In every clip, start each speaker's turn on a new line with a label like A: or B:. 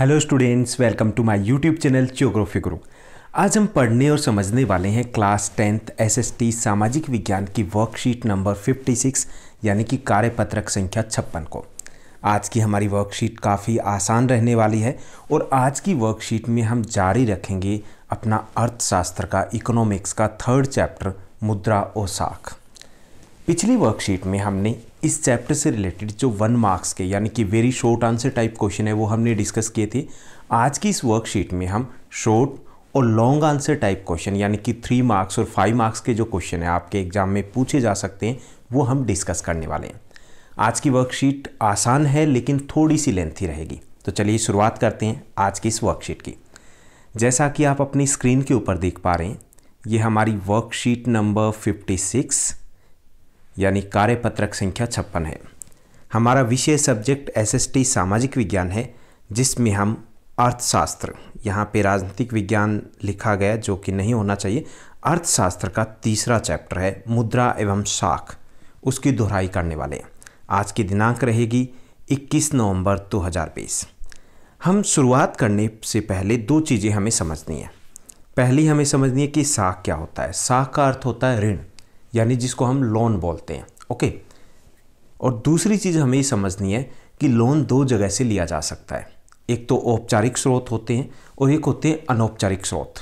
A: Hello students welcome to my YouTube channel geography guru आज हम पढ़ने और समझने वाले हैं क्लास टेंथ एसएसटी सामाजिक विज्ञान की वर्कशीट नंबर 56 यानी कि कार्यपत्रक संख्या छप्पन को आज की हमारी वर्कशीट काफ़ी आसान रहने वाली है और आज की वर्कशीट में हम जारी रखेंगे अपना अर्थशास्त्र का इकोनॉमिक्स का थर्ड चैप्टर मुद्रा और साख पिछली वर्कशीट में हमने इस चैप्टर से रिलेटेड जो वन मार्क्स के यानी कि very short answer type question है वो हमने डिस्कस किए थे आज की इस वर्कशीट में हम शॉर्ट और लॉन्ग आंसर टाइप क्वेश्चन यानी कि थ्री मार्क्स और फाइव मार्क्स के जो क्वेश्चन है आपके एग्जाम में पूछे जा सकते हैं वो हम डिस्कस करने वाले हैं आज की वर्कशीट आसान है लेकिन थोड़ी सी लेंथी रहेगी तो चलिए शुरुआत करते हैं आज की इस वर्कशीट की जैसा कि आप अपनी स्क्रीन के ऊपर देख पा रहे हैं ये हमारी वर्कशीट नंबर 56 यानी कार्यपत्रक संख्या छप्पन है हमारा विषय सब्जेक्ट एसएसटी सामाजिक विज्ञान है जिसमें हम अर्थशास्त्र यहाँ पे राजनीतिक विज्ञान लिखा गया जो कि नहीं होना चाहिए अर्थशास्त्र का तीसरा चैप्टर है मुद्रा एवं शाख उसकी दोहराई करने वाले आज की दिनांक रहेगी 21 नवंबर 2020 हम शुरुआत करने से पहले दो चीज़ें हमें समझनी है पहली हमें समझनी है कि साख क्या होता है साख का अर्थ होता है ऋण यानी जिसको हम लोन बोलते हैं ओके और दूसरी चीज़ हमें ये समझनी है कि लोन दो जगह से लिया जा सकता है एक तो औपचारिक स्रोत होते हैं और एक होते हैं अनौपचारिक स्रोत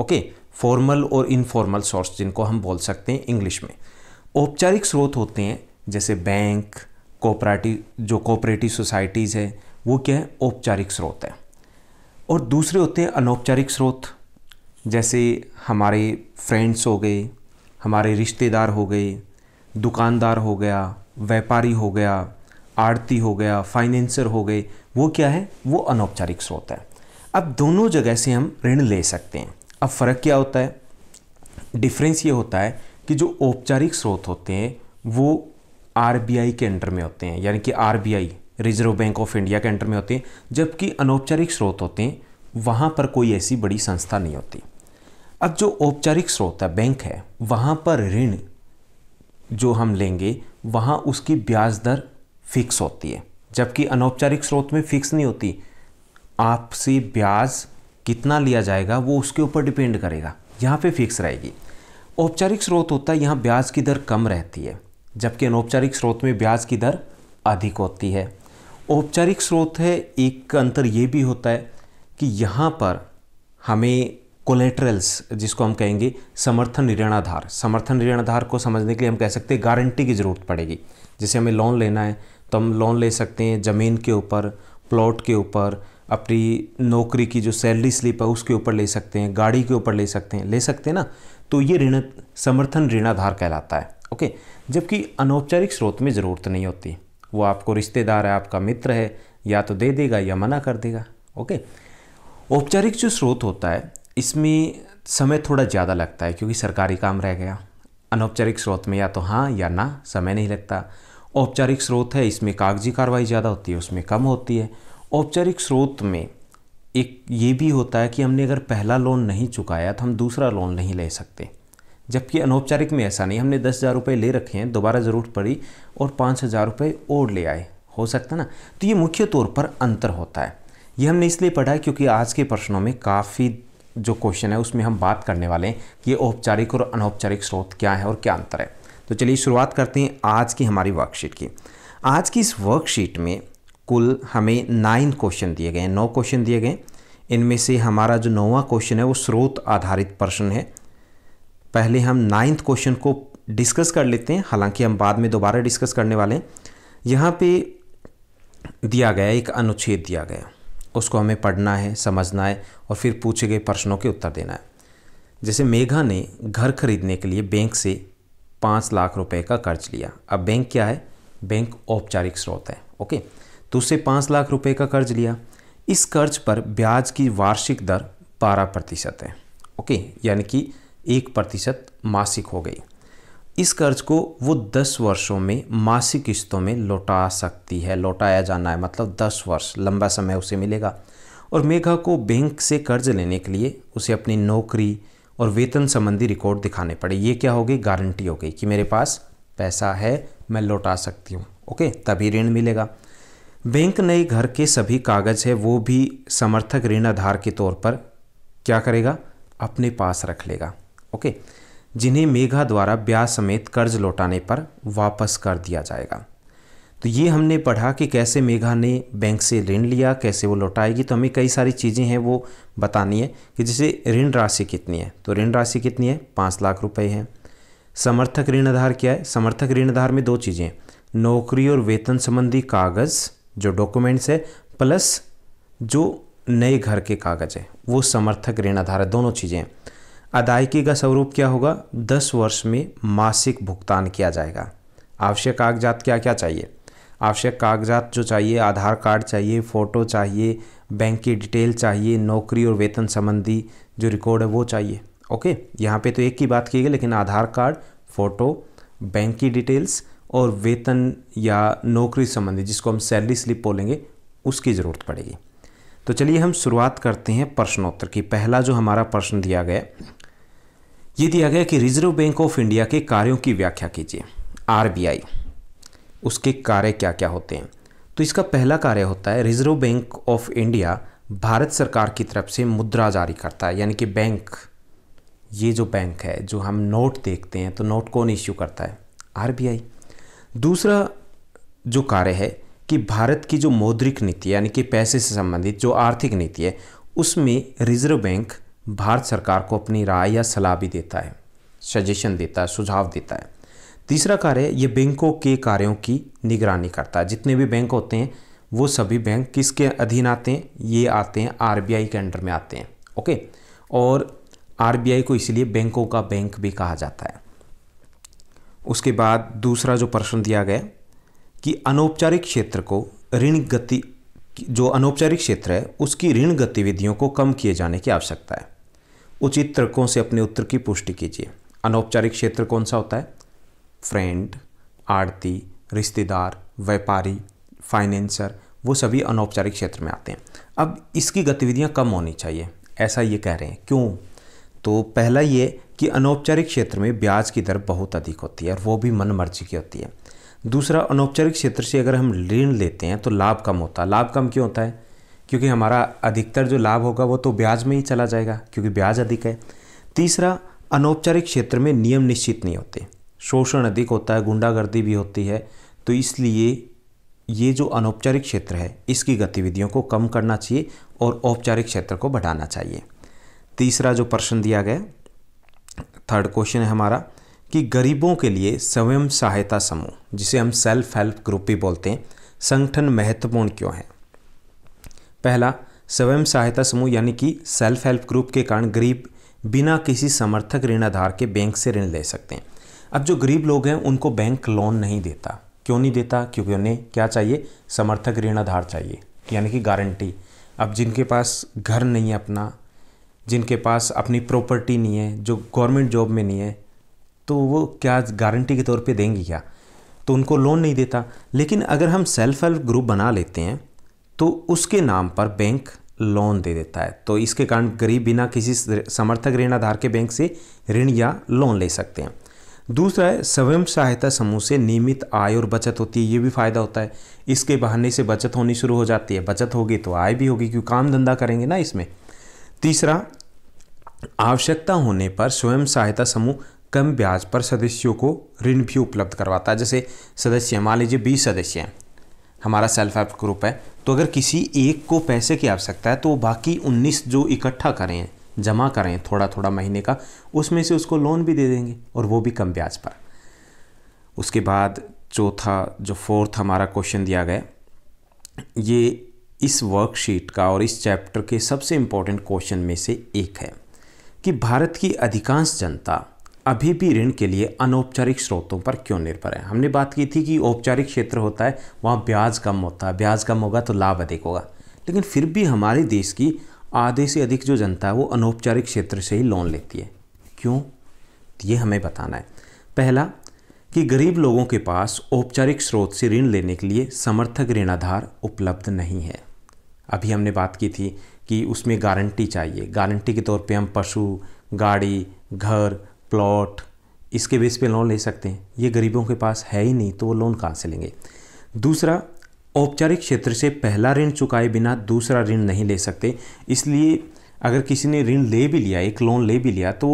A: ओके फॉर्मल और इनफॉर्मल सोर्स जिनको हम बोल सकते हैं इंग्लिश में औपचारिक स्रोत होते हैं जैसे बैंक कोऑपरेटिव जो कोऑपरेटिव सोसाइटीज़ हैं वो क्या है औपचारिक स्रोत है और दूसरे होते हैं अनौपचारिक स्रोत जैसे हमारे फ्रेंड्स हो गए हमारे रिश्तेदार हो गए दुकानदार हो गया व्यापारी हो गया आड़ती हो गया फाइनेंसर हो गए वो क्या है वो अनौपचारिक स्रोत है अब दोनों जगह से हम ऋण ले सकते हैं अब फ़र्क क्या होता है डिफरेंस ये होता है कि जो औपचारिक स्रोत होते हैं वो आर के अंडर में होते हैं यानी कि R reserve bank of India के अंडर में होते हैं जबकि अनौपचारिक स्रोत होते हैं वहाँ पर कोई ऐसी बड़ी संस्था नहीं होती अब जो औपचारिक स्रोत है बैंक है वहाँ पर ऋण जो हम लेंगे वहाँ उसकी ब्याज दर फिक्स होती है जबकि अनौपचारिक स्रोत में फिक्स नहीं होती आपसे ब्याज कितना लिया जाएगा वो उसके ऊपर डिपेंड करेगा यहाँ पे फिक्स रहेगी औपचारिक स्रोत होता है यहाँ ब्याज की दर कम रहती है जबकि अनौपचारिक स्रोत में ब्याज की दर अधिक होती है औपचारिक स्रोत है एक अंतर ये भी होता है कि यहाँ पर हमें कोलेट्रल्स जिसको हम कहेंगे समर्थन ऋणाधार समर्थन ऋणाधार को समझने के लिए हम कह सकते हैं गारंटी की ज़रूरत पड़ेगी जैसे हमें लोन लेना है तो हम लोन ले सकते हैं ज़मीन के ऊपर प्लॉट के ऊपर अपनी नौकरी की जो सैलरी स्लिप है उसके ऊपर ले सकते हैं गाड़ी के ऊपर ले सकते हैं ले सकते हैं ना तो ये ऋण समर्थन ऋणाधार कहलाता है ओके जबकि अनौपचारिक स्रोत में ज़रूरत नहीं होती वो आपको रिश्तेदार है आपका मित्र है या तो दे देगा या मना कर देगा ओके औपचारिक जो स्रोत होता है इसमें समय थोड़ा ज़्यादा लगता है क्योंकि सरकारी काम रह गया अनौपचारिक स्रोत में या तो हाँ या ना समय नहीं लगता औपचारिक स्रोत है इसमें कागजी कार्रवाई ज़्यादा होती है उसमें कम होती है औपचारिक स्रोत में एक ये भी होता है कि हमने अगर पहला लोन नहीं चुकाया तो हम दूसरा लोन नहीं ले सकते जबकि अनौपचारिक में ऐसा नहीं हमने दस हज़ार रुपये ले रखे हैं दोबारा ज़रूरत पड़ी और पाँच हज़ार रुपये और ले आए हो सकता ना तो ये मुख्य तौर पर अंतर होता है ये हमने इसलिए पढ़ा है क्योंकि आज के प्रश्नों में काफ़ी जो क्वेश्चन है उसमें हम बात करने वाले हैं कि ये औपचारिक और अनौपचारिक स्रोत क्या है और क्या अंतर है तो चलिए शुरुआत करते हैं आज की हमारी वर्कशीट की आज की इस वर्कशीट में कुल हमें नाइन क्वेश्चन दिए गए हैं नौ क्वेश्चन दिए गए इनमें से हमारा जो नौवा क्वेश्चन है वो स्रोत आधारित प्रश्न है पहले हम नाइन्थ क्वेश्चन को डिस्कस कर लेते हैं हालांकि हम बाद में दोबारा डिस्कस करने वाले हैं यहाँ पे दिया गया एक अनुच्छेद दिया गया उसको हमें पढ़ना है समझना है और फिर पूछे गए प्रश्नों के उत्तर देना है जैसे मेघा ने घर खरीदने के लिए बैंक से पाँच लाख रुपए का कर्ज लिया अब बैंक क्या है बैंक औपचारिक स्रोत है ओके तो उससे पाँच लाख रुपए का कर्ज लिया इस कर्ज पर ब्याज की वार्षिक दर बारह प्रतिशत है ओके यानी कि एक प्रतिशत मासिक हो गई इस कर्ज को वो दस वर्षों में मासिक किस्तों में लौटा सकती है लौटाया जाना है मतलब दस वर्ष लंबा समय उसे मिलेगा और मेघा को बैंक से कर्ज लेने के लिए उसे अपनी नौकरी और वेतन संबंधी रिकॉर्ड दिखाने पड़े ये क्या हो गई गारंटी हो गई कि मेरे पास पैसा है मैं लौटा सकती हूँ ओके तभी ऋण मिलेगा बैंक नए घर के सभी कागज़ है वो भी समर्थक ऋण आधार के तौर पर क्या करेगा अपने पास रख लेगा ओके जिन्हें मेघा द्वारा ब्याज समेत कर्ज लौटाने पर वापस कर दिया जाएगा तो ये हमने पढ़ा कि कैसे मेघा ने बैंक से ऋण लिया कैसे वो लौटाएगी तो हमें कई सारी चीज़ें हैं वो बतानी है कि जैसे ऋण राशि कितनी है तो ऋण राशि कितनी है पाँच लाख रुपए है समर्थक ऋण आधार क्या है समर्थक ऋण आधार में दो चीज़ें नौकरी और वेतन संबंधी कागज़ जो डॉक्यूमेंट्स है प्लस जो नए घर के कागज़ हैं वो समर्थक ऋण आधार है दोनों चीज़ें हैं अदायगी का स्वरूप क्या होगा दस वर्ष में मासिक भुगतान किया जाएगा आवश्यक कागजात क्या क्या चाहिए आवश्यक कागजात जो चाहिए आधार कार्ड चाहिए फ़ोटो चाहिए बैंक की डिटेल चाहिए नौकरी और वेतन संबंधी जो रिकॉर्ड है वो चाहिए ओके यहाँ पे तो एक ही बात की गई लेकिन आधार कार्ड फ़ोटो बैंक की डिटेल्स और वेतन या नौकरी संबंधी जिसको हम सैलरी स्लिप बोलेंगे उसकी ज़रूरत पड़ेगी तो चलिए हम शुरुआत करते हैं प्रश्नोत्तर की पहला जो हमारा प्रश्न दिया गया ये दिया गया कि रिजर्व बैंक ऑफ इंडिया के कार्यों की व्याख्या कीजिए आरबीआई उसके कार्य क्या क्या होते हैं तो इसका पहला कार्य होता है reserve bank of India Bharat सरकार की तरफ से मुद्रा जारी करता है यानी कि बैंक ये जो बैंक है जो हम नोट देखते हैं तो नोट कौन इश्यू करता है आर दूसरा जो कार्य है कि भारत की जो मौद्रिक नीति यानी कि पैसे से संबंधित जो आर्थिक नीति है उसमें रिजर्व बैंक भारत सरकार को अपनी राय या सलाह भी देता है सजेशन देता है सुझाव देता है तीसरा कार्य ये बैंकों के कार्यों की निगरानी करता है जितने भी बैंक होते हैं वो सभी बैंक किसके अधीन आते हैं ये आते हैं आरबीआई के अंडर में आते हैं ओके और आरबीआई को इसलिए बैंकों का बैंक भी कहा जाता है उसके बाद दूसरा जो प्रश्न दिया गया कि अनौपचारिक क्षेत्र को ऋण गति जो अनौपचारिक क्षेत्र है उसकी ऋण गतिविधियों को कम किए जाने की आवश्यकता है उचित तर्कों से अपने उत्तर की पुष्टि कीजिए अनौपचारिक क्षेत्र कौन सा होता है फ्रेंड आड़ती रिश्तेदार व्यापारी फाइनेंसर वो सभी अनौपचारिक क्षेत्र में आते हैं अब इसकी गतिविधियाँ कम होनी चाहिए ऐसा ये कह रहे हैं क्यों तो पहला ये कि अनौपचारिक क्षेत्र में ब्याज की दर बहुत अधिक होती है और वो भी मन मर्जी की होती है दूसरा अनौपचारिक क्षेत्र से अगर हम ऋण लेते हैं तो लाभ कम होता है लाभ कम क्यों होता है क्योंकि हमारा अधिकतर जो लाभ होगा वो तो ब्याज में ही चला जाएगा क्योंकि ब्याज अधिक है तीसरा अनौपचारिक क्षेत्र में नियम निश्चित नहीं होते शोषण अधिक होता है गुंडागर्दी भी होती है तो इसलिए ये जो अनौपचारिक क्षेत्र है इसकी गतिविधियों को कम करना चाहिए और औपचारिक क्षेत्र को बढ़ाना चाहिए तीसरा जो प्रश्न दिया गया थर्ड क्वेश्चन है हमारा कि गरीबों के लिए स्वयं सहायता समूह जिसे हम सेल्फ हेल्प ग्रुप भी बोलते हैं संगठन महत्वपूर्ण क्यों है पहला स्वयं सहायता समूह यानी कि सेल्फ हेल्प ग्रुप के कारण गरीब बिना किसी समर्थक ऋण आधार के बैंक से ऋण ले सकते हैं अब जो गरीब लोग हैं उनको बैंक लोन नहीं देता क्यों नहीं देता क्योंकि उन्हें क्या चाहिए समर्थक ऋण आधार चाहिए यानी कि गारंटी अब जिनके पास घर नहीं है अपना जिनके पास अपनी प्रॉपर्टी नहीं है जो गवर्नमेंट जॉब में नहीं है तो वो क्या गारंटी के तौर पे देंगे क्या तो उनको लोन नहीं देता लेकिन अगर हम सेल्फ हेल्प ग्रुप बना लेते हैं तो उसके नाम पर बैंक लोन दे देता है तो इसके कारण गरीब बिना किसी समर्थक ऋण आधार के बैंक से ऋण या लोन ले सकते हैं दूसरा है स्वयं सहायता समूह से नियमित आय और बचत होती है ये भी फ़ायदा होता है इसके बहाने से बचत होनी शुरू हो जाती है बचत होगी तो आय भी होगी क्योंकि काम धंधा करेंगे ना इसमें तीसरा आवश्यकता होने पर स्वयं सहायता समूह कम ब्याज पर सदस्यों को ऋण भी उपलब्ध करवाता है जैसे सदस्य मान लीजिए बीस सदस्य हैं हमारा सेल्फ हेल्प ग्रुप है तो अगर किसी एक को पैसे की आवश्यकता है तो बाकी उन्नीस जो इकट्ठा करें जमा करें थोड़ा थोड़ा महीने का उसमें से उसको लोन भी दे देंगे और वो भी कम ब्याज पर उसके बाद चौथा जो फोर्थ हमारा क्वेश्चन दिया गया ये इस वर्कशीट का और इस चैप्टर के सबसे इम्पोर्टेंट क्वेश्चन में से एक है कि भारत की अधिकांश जनता अभी भी ऋण के लिए अनौपचारिक स्रोतों पर क्यों निर्भर है हमने बात की थी कि औपचारिक क्षेत्र होता है वहाँ ब्याज कम होता है ब्याज कम होगा तो लाभ अधिक होगा लेकिन फिर भी हमारे देश की आधे से अधिक जो जनता है वो अनौपचारिक क्षेत्र से ही लोन लेती है क्यों ये हमें बताना है पहला कि गरीब लोगों के पास औपचारिक स्रोत से ऋण लेने के लिए समर्थक ऋण आधार उपलब्ध नहीं है अभी हमने बात की थी कि उसमें गारंटी चाहिए गारंटी के तौर पे हम पशु गाड़ी घर प्लॉट इसके बेस पे लोन ले सकते हैं ये गरीबों के पास है ही नहीं तो वो लोन कहाँ से लेंगे दूसरा औपचारिक क्षेत्र से पहला ऋण चुकाए बिना दूसरा ऋण नहीं ले सकते इसलिए अगर किसी ने ऋण ले भी लिया एक लोन ले भी लिया तो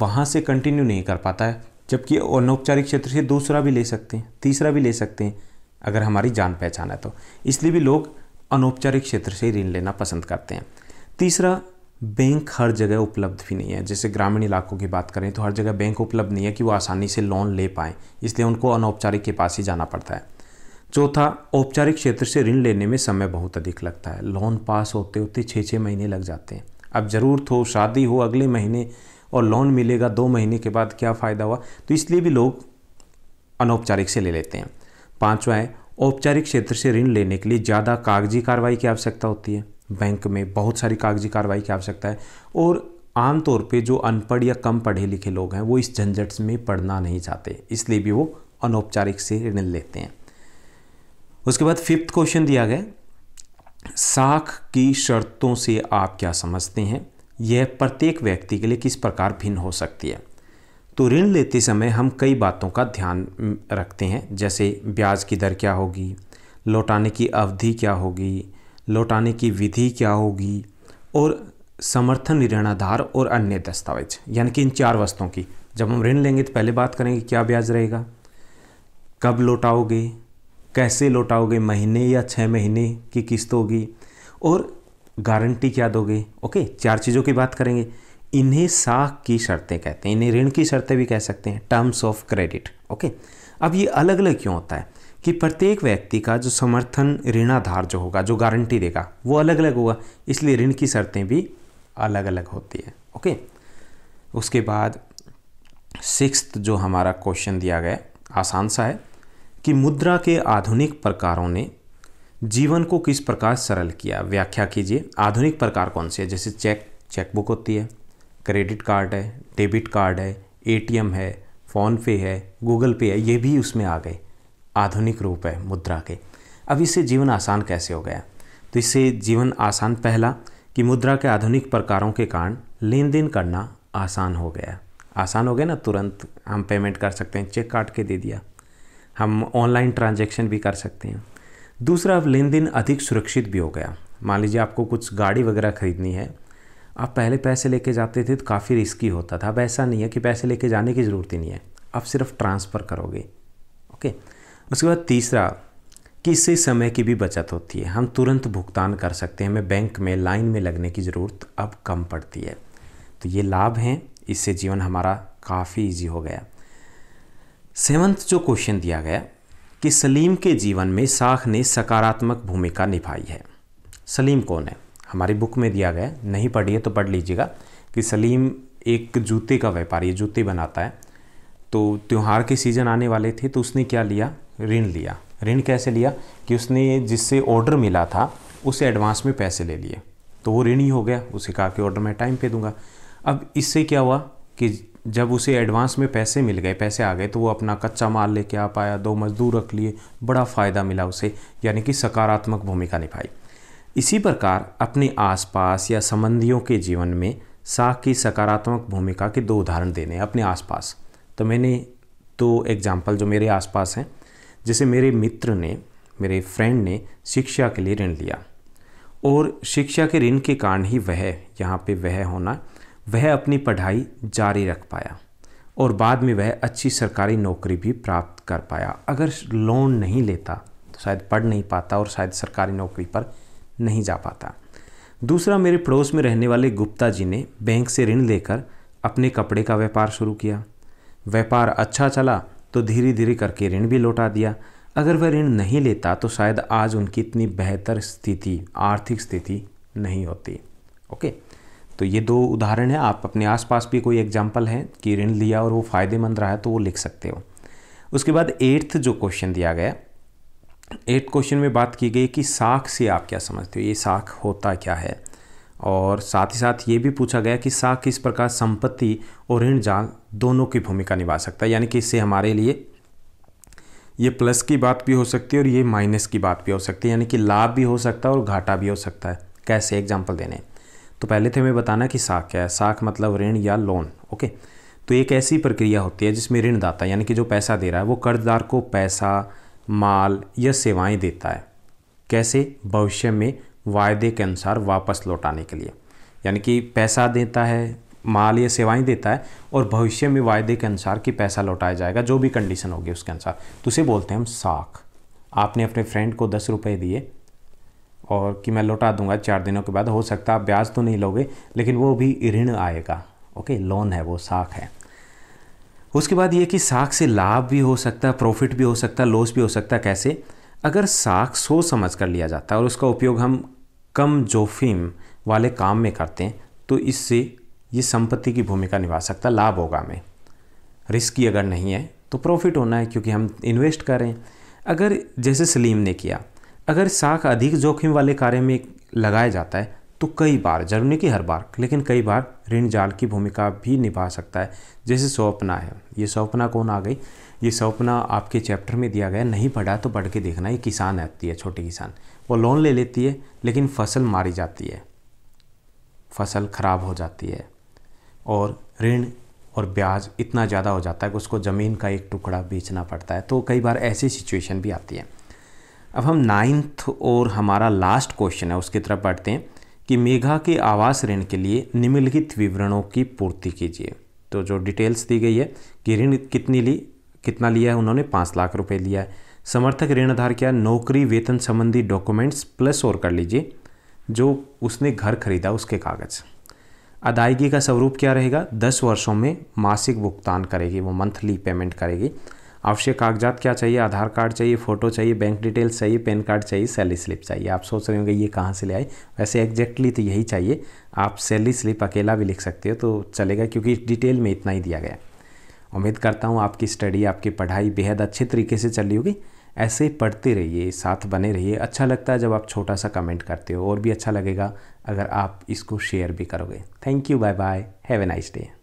A: वहाँ से कंटिन्यू नहीं कर पाता है जबकि अनौपचारिक क्षेत्र से दूसरा भी ले सकते हैं तीसरा भी ले सकते हैं अगर हमारी जान पहचान है तो इसलिए भी लोग अनौपचारिक क्षेत्र से ऋण लेना पसंद करते हैं तीसरा बैंक हर जगह उपलब्ध भी नहीं है जैसे ग्रामीण इलाकों की बात करें तो हर जगह बैंक उपलब्ध नहीं है कि वो आसानी से लोन ले पाएँ इसलिए उनको अनौपचारिक के पास ही जाना पड़ता है चौथा औपचारिक क्षेत्र से ऋण लेने में समय बहुत अधिक लगता है लोन पास होते होते छः छः महीने लग जाते हैं अब ज़रूर हो तो शादी हो अगले महीने और लोन मिलेगा दो महीने के बाद क्या फ़ायदा हुआ तो इसलिए भी लोग अनौपचारिक से ले लेते हैं पाँचवा है औपचारिक क्षेत्र से ऋण लेने के लिए ज़्यादा कागजी कार्रवाई की आवश्यकता होती है बैंक में बहुत सारी कागजी कार्रवाई की आवश्यकता है और आमतौर पे जो अनपढ़ या कम पढ़े लिखे लोग हैं वो इस झंझट में पढ़ना नहीं चाहते इसलिए भी वो अनौपचारिक से ऋण लेते हैं उसके बाद फिफ्थ क्वेश्चन दिया गया साख की शर्तों से आप क्या समझते हैं यह प्रत्येक व्यक्ति के लिए किस प्रकार भिन्न हो सकती है तो ऋण लेते समय हम कई बातों का ध्यान रखते हैं जैसे ब्याज की दर क्या होगी लौटाने की अवधि क्या होगी लौटाने की विधि क्या होगी और समर्थन ऋण आधार और अन्य दस्तावेज यानी कि इन चार वस्तुओं की जब हम ऋण लेंगे तो पहले बात करेंगे क्या ब्याज रहेगा कब लौटाओगे कैसे लौटाओगे महीने या छः महीने की किस्त होगी और गारंटी क्या दोगे ओके चार चीज़ों की बात करेंगे इन्हें साख की शर्तें कहते हैं इन्हें ऋण की शर्तें भी कह सकते हैं टर्म्स ऑफ क्रेडिट ओके अब ये अलग अलग क्यों होता है कि प्रत्येक व्यक्ति का जो समर्थन ऋणाधार जो होगा जो गारंटी देगा वो अलग अलग होगा इसलिए ऋण की शर्तें भी अलग अलग होती है ओके उसके बाद सिक्स जो हमारा क्वेश्चन दिया गया आसान सा है कि मुद्रा के आधुनिक प्रकारों ने जीवन को किस प्रकार सरल किया व्याख्या कीजिए आधुनिक प्रकार कौन से है जैसे चेक चेकबुक होती है क्रेडिट कार्ड है डेबिट कार्ड है एटीएम है फ़ोनपे है गूगल पे है ये भी उसमें आ गए आधुनिक रूप है मुद्रा के अब इससे जीवन आसान कैसे हो गया तो इससे जीवन आसान पहला कि मुद्रा के आधुनिक प्रकारों के कारण लेन देन करना आसान हो गया आसान हो गया ना तुरंत हम पेमेंट कर सकते हैं चेक काट के दे दिया हम ऑनलाइन ट्रांजेक्शन भी कर सकते हैं दूसरा अब लेन देन अधिक सुरक्षित भी हो गया मान लीजिए आपको कुछ गाड़ी वगैरह ख़रीदनी है आप पहले पैसे लेके जाते थे तो काफ़ी रिस्की होता था अब ऐसा नहीं है कि पैसे लेके जाने की ज़रूरत ही नहीं है आप सिर्फ ट्रांसफ़र करोगे ओके okay? उसके बाद तीसरा कि इससे समय की भी बचत होती है हम तुरंत भुगतान कर सकते हैं हमें बैंक में लाइन में लगने की ज़रूरत अब कम पड़ती है तो ये लाभ हैं इससे जीवन हमारा काफ़ी इजी हो गया सेवन्थ जो क्वेश्चन दिया गया कि सलीम के जीवन में साख ने सकारात्मक भूमिका निभाई है सलीम कौन है हमारी बुक में दिया गया नहीं पढ़िए तो पढ़ लीजिएगा कि सलीम एक जूते का व्यापारी जूते बनाता है तो त्यौहार के सीज़न आने वाले थे तो उसने क्या लिया ऋण लिया ऋण कैसे लिया कि उसने जिससे ऑर्डर मिला था उसे एडवांस में पैसे ले लिए तो वो ऋण ही हो गया उसे कहा कि ऑर्डर मैं टाइम पे दूंगा अब इससे क्या हुआ कि जब उसे एडवांस में पैसे मिल गए पैसे आ गए तो वो अपना कच्चा माल लेके आ पाया दो मजदूर रख लिए बड़ा फ़ायदा मिला उसे यानी कि सकारात्मक भूमिका निभाई इसी प्रकार अपने आसपास या संबंधियों के जीवन में साख की सकारात्मक भूमिका के दो उदाहरण देने अपने आसपास तो मैंने दो एग्जाम्पल जो मेरे आसपास हैं जिसे मेरे मित्र ने मेरे फ्रेंड ने शिक्षा के लिए ऋण लिया और शिक्षा के ऋण के कारण ही वह यहाँ पे वह होना वह अपनी पढ़ाई जारी रख पाया और बाद में वह अच्छी सरकारी नौकरी भी प्राप्त कर पाया अगर लोन नहीं लेता तो शायद पढ़ नहीं पाता और शायद सरकारी नौकरी पर नहीं जा पाता दूसरा मेरे पड़ोस में रहने वाले गुप्ता जी ने बैंक से ऋण लेकर अपने कपड़े का व्यापार शुरू किया व्यापार अच्छा चला तो धीरे धीरे करके ऋण भी लौटा दिया अगर वह ऋण नहीं लेता तो शायद आज उनकी इतनी बेहतर स्थिति आर्थिक स्थिति नहीं होती ओके तो ये दो उदाहरण हैं आप अपने आसपास भी कोई एग्जाम्पल है कि ऋण लिया और वो फ़ायदेमंद रहा है तो वो लिख सकते हो उसके बाद एट्थ जो क्वेश्चन दिया गया एट्थ क्वेश्चन में बात की गई कि साख से आप क्या समझते हो ये साख होता क्या है और साथ ही साथ ये भी पूछा गया कि साख किस प्रकार संपत्ति और ऋण जाल दोनों की भूमिका निभा सकता है यानी कि इससे हमारे लिए ये प्लस की बात भी हो सकती है और ये माइनस की बात भी हो सकती है यानी कि लाभ भी हो सकता है और घाटा भी हो सकता है कैसे एग्जाम्पल देने तो पहले तो हमें बताना कि साख क्या है साख मतलब ऋण या लोन ओके तो एक ऐसी प्रक्रिया होती है जिसमें ऋणदाता यानी कि जो पैसा दे रहा है वो कर्जदार को पैसा माल या सेवाएं देता है कैसे भविष्य में वायदे के अनुसार वापस लौटाने के लिए यानी कि पैसा देता है माल या सेवाएं देता है और भविष्य में वायदे के अनुसार कि पैसा लौटाया जाएगा जो भी कंडीशन होगी उसके अनुसार तो उसे बोलते हैं हम साख आपने अपने फ्रेंड को दस रुपये दिए और कि मैं लौटा दूंगा चार दिनों के बाद हो सकता है आप ब्याज तो नहीं लोगे लेकिन वो भी ऋण आएगा ओके लोन है वो साख है उसके बाद ये कि साख से लाभ भी हो सकता है प्रॉफिट भी हो सकता है लॉस भी हो सकता है कैसे अगर साख सोच समझ कर लिया जाता है और उसका उपयोग हम कम जोखिम वाले काम में करते हैं तो इससे ये संपत्ति की भूमिका निभा सकता लाभ होगा हमें रिस्की अगर नहीं है तो प्रॉफिट होना है क्योंकि हम इन्वेस्ट करें अगर जैसे सलीम ने किया अगर साख अधिक जोखिम वाले कार्य में लगाया जाता है तो कई बार जरूरी नहीं कि हर बार लेकिन कई बार ऋण जाल की भूमिका भी निभा सकता है जैसे स्वप्ना है ये स्वप्ना कौन आ गई ये स्वप्ना आपके चैप्टर में दिया गया नहीं पढ़ा तो पढ़ के देखना ये किसान आती है छोटी किसान वो लोन ले लेती है लेकिन फसल मारी जाती है फसल खराब हो जाती है और ऋण और ब्याज इतना ज़्यादा हो जाता है कि उसको ज़मीन का एक टुकड़ा बेचना पड़ता है तो कई बार ऐसी सिचुएशन भी आती है अब हम नाइन्थ और हमारा लास्ट क्वेश्चन है उसकी तरफ बढ़ते हैं कि मेघा के आवास ऋण के लिए निम्नलिखित विवरणों की पूर्ति कीजिए तो जो डिटेल्स दी गई है कि ऋण कितनी ली कितना लिया है उन्होंने पाँच लाख रुपए लिया है समर्थक ऋण आधार क्या नौकरी वेतन संबंधी डॉक्यूमेंट्स प्लस और कर लीजिए जो उसने घर खरीदा उसके कागज़ अदायगी का स्वरूप क्या रहेगा दस वर्षों में मासिक भुगतान करेगी वो मंथली पेमेंट करेगी आवश्यक कागजात क्या चाहिए आधार कार्ड चाहिए फ़ोटो चाहिए बैंक डिटेल्स चाहिए पैन कार्ड चाहिए सैलरी स्लिप चाहिए आप सोच रहे होंगे ये कहाँ से ले आए वैसे एग्जैक्टली तो यही चाहिए आप सैलरी स्लिप अकेला भी लिख सकते हो तो चलेगा क्योंकि डिटेल में इतना ही दिया गया उम्मीद करता हूँ आपकी स्टडी आपकी पढ़ाई बेहद अच्छे तरीके से चल रही होगी ऐसे ही पढ़ते रहिए साथ बने रहिए अच्छा लगता है जब आप छोटा सा कमेंट करते हो और भी अच्छा लगेगा अगर आप इसको शेयर भी करोगे thank you bye bye have a nice day